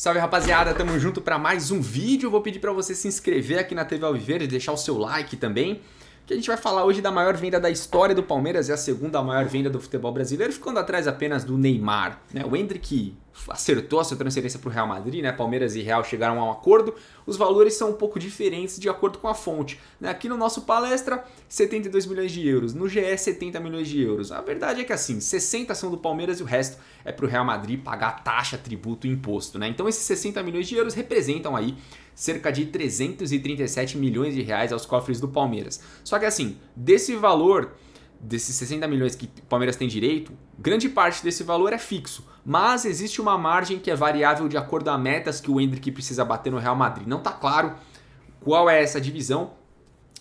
Salve rapaziada, tamo junto para mais um vídeo. Vou pedir para você se inscrever aqui na TV Alviverde, deixar o seu like também. Que a gente vai falar hoje da maior venda da história do Palmeiras, é a segunda maior venda do futebol brasileiro, ficando atrás apenas do Neymar. Né? O Hendrick acertou a sua transferência para o Real Madrid, né? Palmeiras e Real chegaram a um acordo. Os valores são um pouco diferentes de acordo com a fonte. Né? Aqui no nosso palestra, 72 milhões de euros. No GE, 70 milhões de euros. A verdade é que assim, 60 são do Palmeiras e o resto é para o Real Madrid pagar taxa, tributo e imposto. Né? Então esses 60 milhões de euros representam aí cerca de 337 milhões de reais aos cofres do Palmeiras. Só que assim, desse valor desses 60 milhões que o Palmeiras tem direito, grande parte desse valor é fixo, mas existe uma margem que é variável de acordo a metas que o Hendrick precisa bater no Real Madrid. Não está claro qual é essa divisão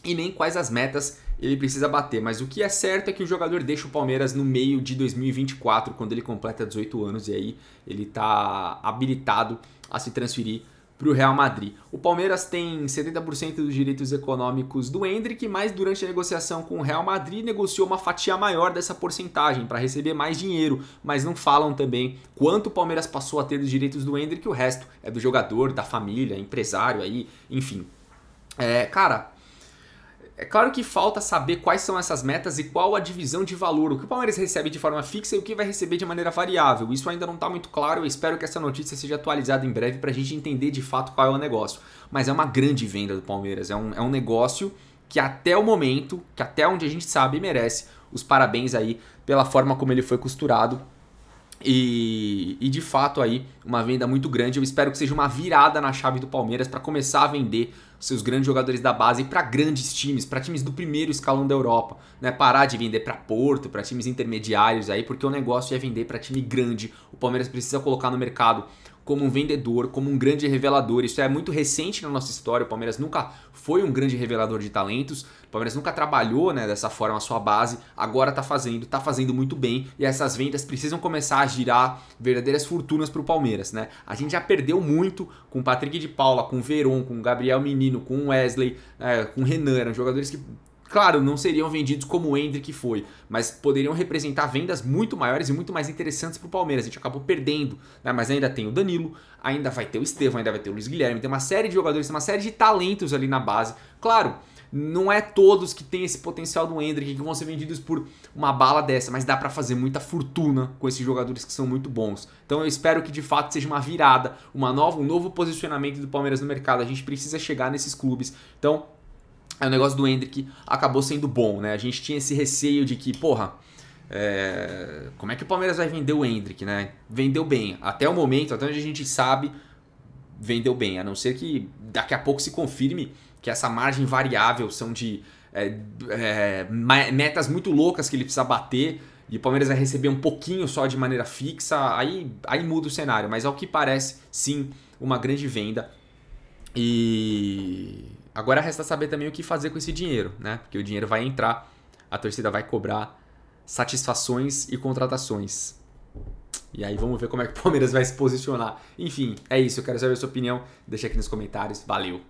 e nem quais as metas ele precisa bater, mas o que é certo é que o jogador deixa o Palmeiras no meio de 2024, quando ele completa 18 anos e aí ele está habilitado a se transferir para o Real Madrid. O Palmeiras tem 70% dos direitos econômicos do Hendrick, mas durante a negociação com o Real Madrid negociou uma fatia maior dessa porcentagem para receber mais dinheiro, mas não falam também quanto o Palmeiras passou a ter dos direitos do Hendrick, o resto é do jogador, da família, empresário aí, enfim. É, cara, é claro que falta saber quais são essas metas e qual a divisão de valor, o que o Palmeiras recebe de forma fixa e o que vai receber de maneira variável. Isso ainda não está muito claro, eu espero que essa notícia seja atualizada em breve para a gente entender de fato qual é o negócio. Mas é uma grande venda do Palmeiras, é um, é um negócio que até o momento, que até onde a gente sabe merece, os parabéns aí pela forma como ele foi costurado e, e, de fato aí uma venda muito grande. Eu espero que seja uma virada na chave do Palmeiras para começar a vender seus grandes jogadores da base para grandes times, para times do primeiro escalão da Europa, né? Parar de vender para Porto, para times intermediários aí, porque o negócio é vender para time grande. O Palmeiras precisa colocar no mercado como um vendedor, como um grande revelador. Isso é muito recente na nossa história. O Palmeiras nunca foi um grande revelador de talentos. O Palmeiras nunca trabalhou né, dessa forma a sua base. Agora está fazendo, está fazendo muito bem. E essas vendas precisam começar a girar verdadeiras fortunas para o Palmeiras. Né? A gente já perdeu muito com o Patrick de Paula, com o Veron, com o Gabriel Menino, com o Wesley, é, com o Renan. Eram jogadores que Claro, não seriam vendidos como o Hendrick foi, mas poderiam representar vendas muito maiores e muito mais interessantes para o Palmeiras. A gente acabou perdendo, né? mas ainda tem o Danilo, ainda vai ter o Estevão, ainda vai ter o Luiz Guilherme, tem uma série de jogadores, tem uma série de talentos ali na base. Claro, não é todos que têm esse potencial do Hendrick que vão ser vendidos por uma bala dessa, mas dá para fazer muita fortuna com esses jogadores que são muito bons. Então eu espero que de fato seja uma virada, uma nova, um novo posicionamento do Palmeiras no mercado. A gente precisa chegar nesses clubes. Então o é negócio do Hendrick acabou sendo bom, né? A gente tinha esse receio de que, porra, é... como é que o Palmeiras vai vender o Hendrick, né? Vendeu bem. Até o momento, até onde a gente sabe, vendeu bem. A não ser que daqui a pouco se confirme que essa margem variável são de é, é, metas muito loucas que ele precisa bater e o Palmeiras vai receber um pouquinho só de maneira fixa, aí, aí muda o cenário. Mas ao que parece, sim, uma grande venda. E Agora resta saber também o que fazer com esse dinheiro, né? Porque o dinheiro vai entrar, a torcida vai cobrar satisfações e contratações. E aí vamos ver como é que o Palmeiras vai se posicionar. Enfim, é isso. Eu quero saber a sua opinião. Deixa aqui nos comentários. Valeu!